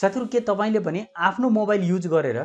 साथीहरू के तपाईँले भने आफ्नो मोबाइल युज गरेर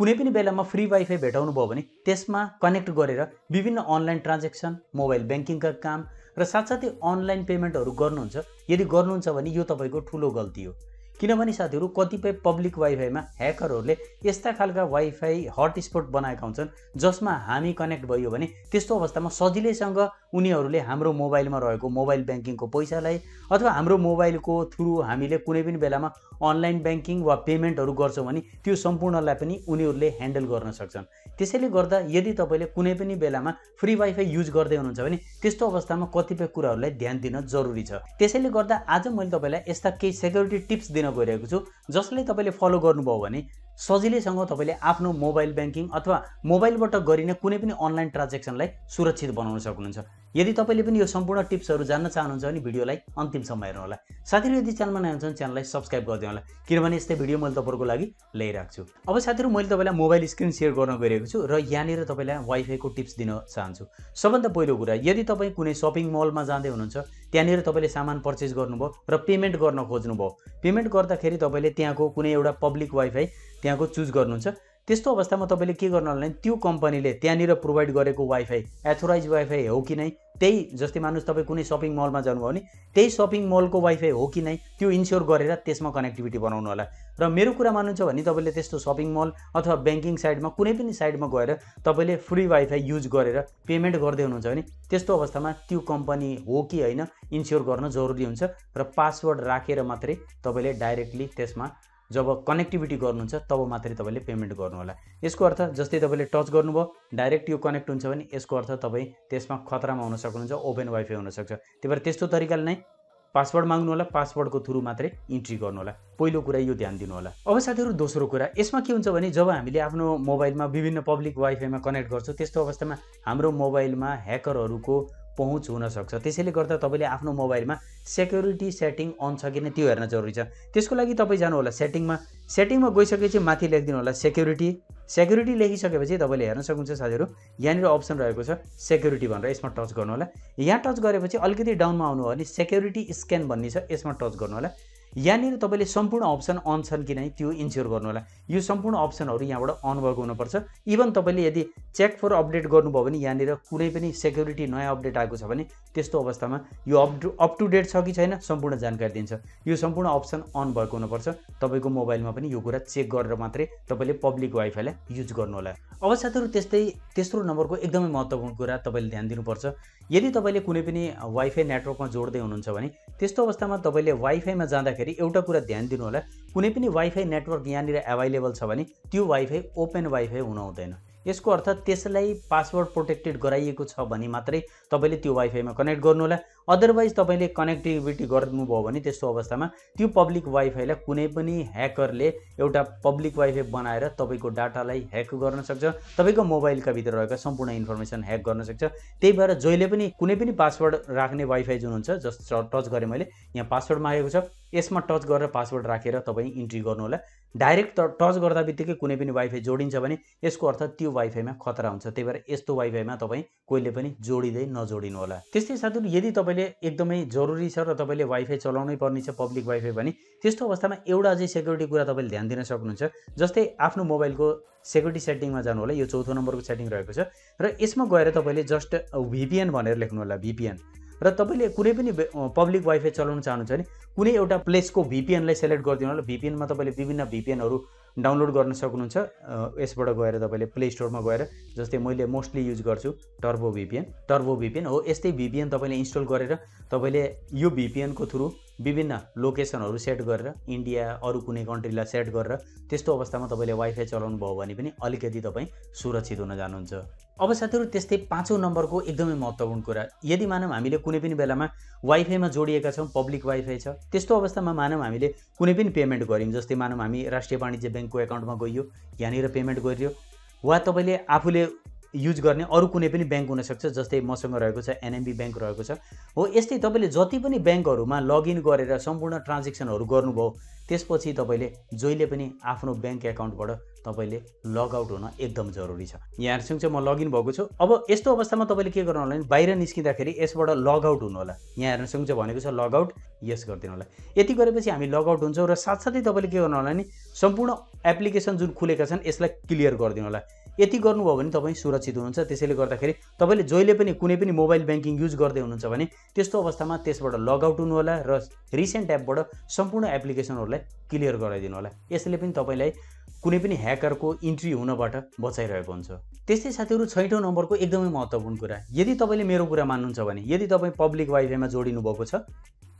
कुनै पनि बेलामा फ्री वाइफाई भेटाउनु भयो भने त्यसमा कनेक्ट गरेर विभिन्न अनलाइन ट्रान्जेक्सन मोबाइल ब्याङ्किङका काम र साथसाथै अनलाइन पेमेन्टहरू गर्नुहुन्छ यदि गर्नुहुन्छ भने यो तपाईँको ठुलो गल्ती हो किनभने साथीहरू कतिपय पब्लिक वाइफाईमा ह्याकरहरूले यस्ता खालका वाइफाई हटस्पट बनाएका हुन्छन् जसमा हामी कनेक्ट भयो भने त्यस्तो अवस्थामा सजिलैसँग उनीहरूले हाम्रो मोबाइलमा रहेको मोबाइल ब्याङ्किङको पैसालाई अथवा हाम्रो मोबाइलको थ्रु हामीले कुनै पनि बेलामा अनलाइन ब्याङ्किङ वा पेमेन्टहरू गर्छौँ भने त्यो सम्पूर्णलाई पनि उनीहरूले ह्यान्डल गर्न सक्छन् त्यसैले गर्दा यदि तपाईँले कुनै पनि बेलामा फ्री वाइफाई युज गर्दै हुनुहुन्छ भने त्यस्तो अवस्थामा कतिपय कुराहरूलाई ध्यान दिन जरुरी छ त्यसैले गर्दा आज मैले तपाईँलाई यस्ता केही सेक्युरिटी टिप्स दिन दिन गइरहेको छु जसले तपाईँले फलो गर्नुभयो भने सजिलैसँग तपाईँले आफ्नो मोबाइल ब्याङ्किङ अथवा मोबाइलबाट गरिने कुनै पनि अनलाइन ट्रान्जेक्सनलाई सुरक्षित बनाउन सक्नुहुन्छ यदि तपाईँले पनि यो सम्पूर्ण टिप्सहरू जान्न चाहनुहुन्छ भने भिडियोलाई अन्तिमसम्म हेर्नुहोला साथीहरू यदि च्यानलमा नयाँ भने च्यानललाई सब्सक्राइब गरिदिनु होला किनभने यस्तै भिडियो मैले तपाईँको लागि ल्याइरहेको छु अब साथीहरू मैले तपाईँलाई मोबाइल स्क्रिन सेयर गर्न गइरहेको छु र यहाँनिर तपाईँलाई वाइफाईको टिप्स दिन चाहन्छु सबभन्दा पहिलो कुरा यदि तपाईँ कुनै सपिङ मलमा जाँदै हुनुहुन्छ त्यहाँनिर तपाईँले सामान पर्चेस गर्नुभयो र पेमेन्ट गर्न खोज्नुभयो पेमेन्ट गर्दाखेरि तपाईँले त्यहाँको कुनै एउटा पब्लिक वाइफाई त्यहाँको चुज गर्नुहुन्छ त्यस्तो अवस्थामा तपाईँले के गर्नु होला भने त्यो कम्पनीले त्यहाँनिर प्रोभाइड गरेको वाइफाई एथोराइज वाइफाई हो कि नै त्यही जस्तै मान्नुहोस् तपाईँ कुनै सपिङ मलमा जानुभयो भने त्यही सपिङ मलको वाइफाई हो कि नै त्यो इन्स्योर गरेर त्यसमा कनेक्टिभिटी बनाउनु होला र मेरो कुरा मान्नुहुन्छ भने तपाईँले त्यस्तो सपिङ मल अथवा ब्याङ्किङ साइडमा कुनै पनि साइडमा गएर तपाईँले फ्री वाइफाई युज गरेर पेमेन्ट गर्दै हुनुहुन्छ भने त्यस्तो अवस्थामा त्यो कम्पनी हो कि होइन इन्स्योर गर्न जरुरी हुन्छ र पासवर्ड राखेर मात्रै तपाईँले डाइरेक्टली त्यसमा जब कनेक्टिभिटी गर्नुहुन्छ तब मात्रै तपाईँले पेमेन्ट गर्नुहोला यसको अर्थ जस्तै तपाईँले टच गर्नुभयो डाइरेक्ट यो कनेक्ट हुन्छ भने यसको अर्थ तपाईँ त्यसमा खतरामा हुन सक्नुहुन्छ ओपन वाइफाई हुनसक्छ त्यही भएर त्यस्तो तरिकाले नै पासवर्ड माग्नु होला पासवर्डको थ्रु मात्रै इन्ट्री गर्नुहोला पहिलो कुरा यो ध्यान दिनुहोला अब साथीहरू दोस्रो कुरा यसमा के हुन्छ भने जब हामीले आफ्नो मोबाइलमा विभिन्न पब्लिक वाइफाईमा कनेक्ट गर्छौँ त्यस्तो अवस्थामा हाम्रो मोबाइलमा ह्याकरहरूको पहुँच हुनसक्छ त्यसैले गर्दा तपाईँले आफ्नो मोबाइलमा सेक्युरिटी सेटिङ अन छ कि नै त्यो हेर्न जरुरी छ त्यसको लागि तपाईँ होला सेटिङमा सेटिङमा गइसकेपछि माथि लेखिदिनु होला सेक्युरिटी सेक्युरिटी लेखिसकेपछि तपाईँले हेर्न सक्नुहुन्छ साथीहरू यहाँनिर अप्सन रहेको छ सेक्युरिटी भनेर यसमा टच गर्नु होला यहाँ टच गरेपछि अलिकति डाउनमा आउनु हो भने सेक्युरिटी स्क्यान भन्ने छ यसमा टच गर्नु होला यहाँनिर तपाईँले सम्पूर्ण अप्सन अन छन् कि नै त्यो इन्स्योर गर्नु होला यो सम्पूर्ण अप्सनहरू यहाँबाट अन भएको हुनुपर्छ इभन तपाईँले यदि चेक फर अपडेट गर्नुभयो भने यहाँनिर कुनै पनि सेक्युरिटी नयाँ अपडेट आएको छ भने त्यस्तो अवस्थामा यो अप टु डेट छ कि छैन सम्पूर्ण जानकारी दिन्छ यो सम्पूर्ण अप्सन अन भएको हुनुपर्छ तपाईँको मोबाइलमा पनि यो कुरा चेक गरेर मात्रै तपाईँले पब्लिक वाइफाईलाई युज गर्नुहोला अब साथीहरू त्यस्तै तेस्रो नम्बरको एकदमै महत्त्वपूर्ण कुरा तपाईँले ध्यान दिनुपर्छ यदि तपाईँले कुनै पनि वाइफाई नेटवर्कमा जोड्दै हुनुहुन्छ भने त्यस्तो अवस्थामा तपाईँले वाइफाईमा जाँदाखेरि गर्दाखेरि एउटा कुरा ध्यान दिनु होला कुनै पनि वाइफाई नेटवर्क यहाँनिर एभाइलेबल छ भने त्यो वाइफाई ओपन वाइफाई हुन हुँदैन यसको अर्थ त्यसलाई पासवर्ड प्रोटेक्टेड गराइएको छ भने मात्रै तपाईँले त्यो वाइफाईमा कनेक्ट गर्नुहोला अदरवाइज तपाईँले कनेक्टिभिटी गर्नुभयो भने त्यस्तो अवस्थामा त्यो पब्लिक वाइफाईलाई कुनै पनि ह्याकरले एउटा पब्लिक वाइफाई बनाएर तपाईँको डाटालाई ह्याक गर्न सक्छ तपाईँको मोबाइलका भित्र रहेका सम्पूर्ण इन्फर्मेसन ह्याक गर्न सक्छ त्यही भएर जहिले पनि कुनै पनि पासवर्ड राख्ने वाइफाई जुन हुन्छ जस्ट टच गरेँ मैले यहाँ पासवर्ड मागेको छ यसमा टच गरेर पासवर्ड राखेर तपाईँ इन्ट्री गर्नुहोला डाइरेक्ट टच गर्दा बित्तिकै कुनै पनि वाइफाई जोडिन्छ भने यसको अर्थ त्यो वाइफाईमा खतरा हुन्छ त्यही भएर यस्तो वाइफाईमा तपाईँ कोहीले पनि जोडिँदै नजोडिनु होला त्यस्तै साथीहरू यदि तपाईँले एकदमै जरुरी छ र तपाईँले वाइफाई चलाउनै पर्ने छ पब्लिक वाइफाई भने त्यस्तो अवस्थामा एउटा चाहिँ सेक्युरिटी कुरा तपाईँले ध्यान दिन सक्नुहुन्छ जस्तै आफ्नो मोबाइलको सेक्युरिटी सेटिङमा जानु होला यो चौथो नम्बरको सेटिङ रहेको छ र यसमा गएर तपाईँले जस्ट भिपिएन भनेर लेख्नु होला भिपिएन र तपाईँले कुनै पनि पब्लिक वाइफाई चलाउन चाहनुहुन्छ भने कुनै एउटा प्लेसको भिपिएनलाई सेलेक्ट गरिदिनु होला भिपिएनमा तपाईँले विभिन्न भिपिएनहरू डाउनलोड गर्न सक्नुहुन्छ यसबाट गएर तपाईँले प्ले स्टोरमा गएर जस्तै मैले मोस्टली युज गर्छु टर्बो भिपिएन टर्बो भिपिएन हो यस्तै भिपिएन तपाईँले इन्स्टल गरेर तपाईँले यो भिपिएनको थ्रु विभिन्न लोकेसनहरू सेट गरेर इन्डिया अरू कुनै कन्ट्रीलाई सेट गरेर त्यस्तो अवस्थामा तपाईँले वाइफाई चलाउनु भयो भने पनि अलिकति तपाईँ सुरक्षित हुन जानुहुन्छ अब साथीहरू त्यस्तै पाँचौँ नम्बरको एकदमै महत्त्वपूर्ण कुरा यदि मानव हामीले कुनै पनि बेलामा वाइफाईमा जोडिएका छौँ पब्लिक वाइफाई छ त्यस्तो अवस्थामा मानव हामीले कुनै पनि पेमेन्ट गऱ्यौँ जस्तै मानौँ हामी राष्ट्रिय वाणिज्य ब्याङ्कको एकाउन्टमा गइयो यहाँनिर पेमेन्ट गरियो वा तपाईँले आफूले युज गर्ने अरू कुनै पनि ब्याङ्क हुनसक्छ जस्तै मसँग रहेको छ एनएमबी ब्याङ्क रहेको छ हो यस्तै तपाईँले जति पनि ब्याङ्कहरूमा लगइन गरेर सम्पूर्ण ट्रान्जेक्सनहरू गर्नुभयो त्यसपछि तपाईँले जहिले पनि आफ्नो ब्याङ्क एकाउन्टबाट तपाईँले लगआउट हुन एकदम जरुरी छ यहाँहरूसँग चाहिँ म लगइन भएको छु अब यस्तो अवस्थामा तपाईँले के गर्नु होला भने बाहिर निस्किँदाखेरि यसबाट लगआउट हुनुहोला यहाँ चाहिँ भनेको छ लगआउट यस गरिदिनु होला यति गरेपछि हामी लगआउट हुन्छौँ र साथसाथै तपाईँले के गर्नु होला नि सम्पूर्ण एप्लिकेसन जुन खुलेका छन् यसलाई क्लियर गरिदिनु होला यति गर्नुभयो भने तपाईँ सुरक्षित हुनुहुन्छ त्यसैले गर्दाखेरि तपाईँले जहिले पनि कुनै पनि मोबाइल ब्याङ्किङ युज गर्दै हुनुहुन्छ भने त्यस्तो अवस्थामा त्यसबाट लगआउट हुनुहोला र रिसेन्ट एपबाट सम्पूर्ण एप्लिकेसनहरूलाई क्लियर गराइदिनु होला यसले पनि तपाईँलाई कुनै पनि ह्याकरको इन्ट्री हुनबाट बचाइरहेको हुन्छ त्यस्तै साथीहरू छैटौँ नम्बरको एकदमै महत्त्वपूर्ण कुरा यदि तपाईँले मेरो कुरा मान्नुहुन्छ भने यदि तपाईँ पब्लिक वाइफाईमा जोडिनु भएको छ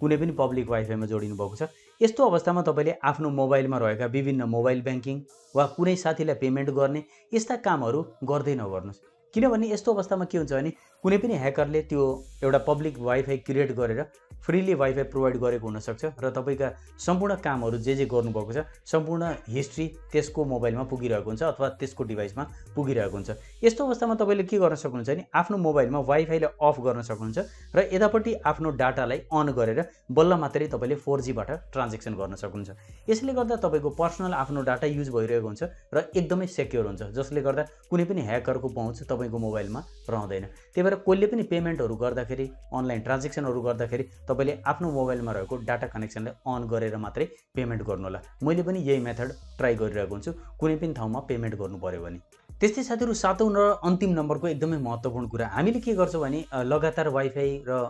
कुनै पनि पब्लिक वाइफाईमा जोडिनु भएको छ यस्तो अवस्थामा तपाईँले आफ्नो मोबाइलमा रहेका विभिन्न मोबाइल ब्याङ्किङ वा कुनै साथीलाई पेमेन्ट गर्ने यस्ता कामहरू गर्दै नगर्नुहोस् किनभने यस्तो अवस्थामा के हुन्छ भने कुनै पनि ह्याकरले त्यो एउटा पब्लिक वाइफाई क्रिएट गरेर फ्रिली वाइफाई प्रोभाइड गरेको हुनसक्छ र तपाईँका सम्पूर्ण कामहरू जे जे गर्नुभएको छ सम्पूर्ण हिस्ट्री त्यसको मोबाइलमा पुगिरहेको हुन्छ अथवा त्यसको डिभाइसमा पुगिरहेको हुन्छ यस्तो अवस्थामा तपाईँले के गर्न सक्नुहुन्छ भने आफ्नो मोबाइलमा वाइफाईलाई अफ गर्न सक्नुहुन्छ र यतापट्टि आफ्नो डाटालाई अन गरेर बल्ल मात्रै तपाईँले फोर जीबाट ट्रान्जेक्सन गर्न सक्नुहुन्छ यसले गर्दा तपाईँको पर्सनल आफ्नो डाटा युज भइरहेको हुन्छ र एकदमै सेक्योर हुन्छ जसले गर्दा कुनै पनि ह्याकरको पहुँच तपाईँ तपाईँको मोबाइलमा रहँदैन त्यही भएर कसले पनि पेमेन्टहरू गर्दाखेरि अनलाइन ट्रान्जेक्सनहरू गर्दाखेरि तपाईँले आफ्नो मोबाइलमा रहेको डाटा कनेक्सनलाई अन गरेर मात्रै पेमेन्ट गर्नु होला मैले पनि यही मेथड ट्राई गरिरहेको हुन्छु कुनै पनि ठाउँमा पेमेन्ट गर्नु पऱ्यो भने त्यस्तै साथीहरू सातौँ र अन्तिम नम्बरको एकदमै महत्त्वपूर्ण कुरा हामीले के गर्छौँ भने लगातार वाइफाई र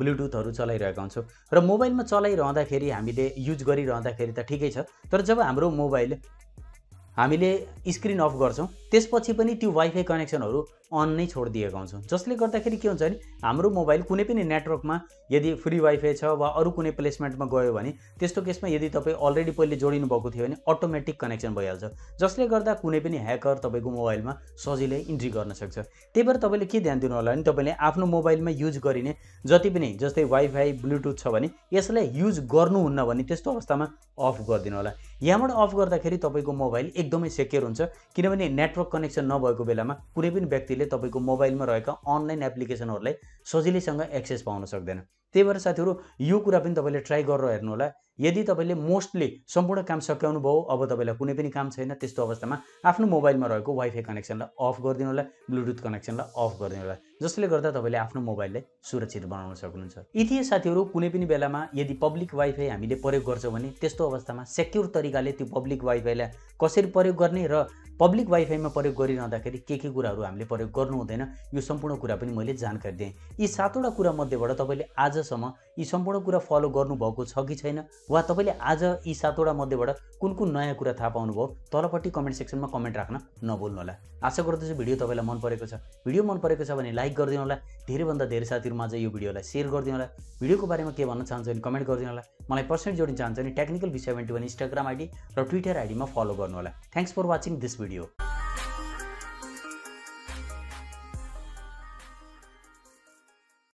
ब्लुटुथहरू चलाइरहेका हुन्छौँ र मोबाइलमा चलाइरहँदाखेरि हामीले युज गरिरहँदाखेरि त ठिकै छ तर जब हाम्रो मोबाइल हामीले स्क्रिन अफ गर्छौँ त्यसपछि पनि त्यो वाइफाई कनेक्सनहरू अन नै छोडिदिएका हुन्छौँ जसले गर्दाखेरि के हुन्छ भने हाम्रो मोबाइल कुनै पनि नेटवर्कमा यदि फ्री वाइफाई छ वा अरू कुनै प्लेसमेन्टमा गयो भने त्यस्तो केसमा यदि तपाईँ अलरेडी पहिले जोडिनु भएको थियो भने अटोमेटिक कनेक्सन भइहाल्छ जसले गर्दा कुनै पनि ह्याकर तपाईँको मोबाइलमा सजिलै इन्ट्री गर्न सक्छ त्यही भएर तपाईँले के ध्यान दिनु होला भने तपाईँले आफ्नो मोबाइलमा युज गरिने जति पनि जस्तै वाइफाई ब्लुटुथ छ भने यसलाई युज गर्नुहुन्न भने त्यस्तो अवस्थामा अफ गरिदिनु होला यहाँबाट अफ गर्दाखेरि तपाईँको मोबाइल एकदमै सेक्योर हुन्छ किनभने नेटवर्क कनेक्सन नभएको बेलामा कुनै पनि व्यक्ति तपाईँको मोबाइलमा रहेका अनलाइन एप्लिकेसनहरूलाई सजिलैसँग एक्सेस पाउन सक्दैन त्यही भएर साथीहरू यो कुरा पनि तपाईँले ट्राई गरेर हेर्नु होला यदि तपाईँले मोस्टली सम्पूर्ण काम सक्याउनु भयो अब तपाईँलाई कुनै पनि काम छैन त्यस्तो अवस्थामा आफ्नो मोबाइलमा रहेको वाइफाई कनेक्सनलाई अफ गरिदिनु होला ब्लुटुथ कनेक्सनलाई अफ गरिदिनु होला जसले गर्दा तपाईँले आफ्नो मोबाइललाई सुरक्षित बनाउन सक्नुहुन्छ यति साथीहरू कुनै पनि बेलामा यदि पब्लिक वाइफाई हामीले प्रयोग गर्छौँ भने त्यस्तो अवस्थामा सेक्युर तरिकाले त्यो पब्लिक वाइफाईलाई कसरी प्रयोग गर्ने र पब्लिक वाइफाईमा प्रयोग गरिरहँदाखेरि के के कुराहरू हामीले प्रयोग गर्नु हुँदैन यो सम्पूर्ण कुरा पनि मैले जानकारी दिएँ यी सातवटा कुरामध्येबाट तपाईँले आज आजसम्म यी सम्पूर्ण कुरा फलो गर्नुभएको छ कि छैन वा तपाईँले आज यी सातवटा मध्येबाट कुन कुन नयाँ कुरा थाहा पाउनुभयो तलपट्टि कमेन्ट सेक्सनमा कमेन्ट राख्न होला आशा गर्दछु भिडियो तपाईँलाई मन परेको छ भिडियो मन परेको छ भने लाइक गरिदिनु होला धेरैभन्दा धेरै आज यो भिडियोलाई सेयर गरिदिनु होला भिडियोको बारेमा के भन्न चाहन्छ भने कमेन्ट गरिदिनु होला मलाई पर्सेन्ट जोड्न चाहन्छ भने टेक्निकल भिसेभेन्टी भने इन्स्टाग्राम आइडी र ट्विटर आइडीमा फलो गर्नु होला thanks for watching this video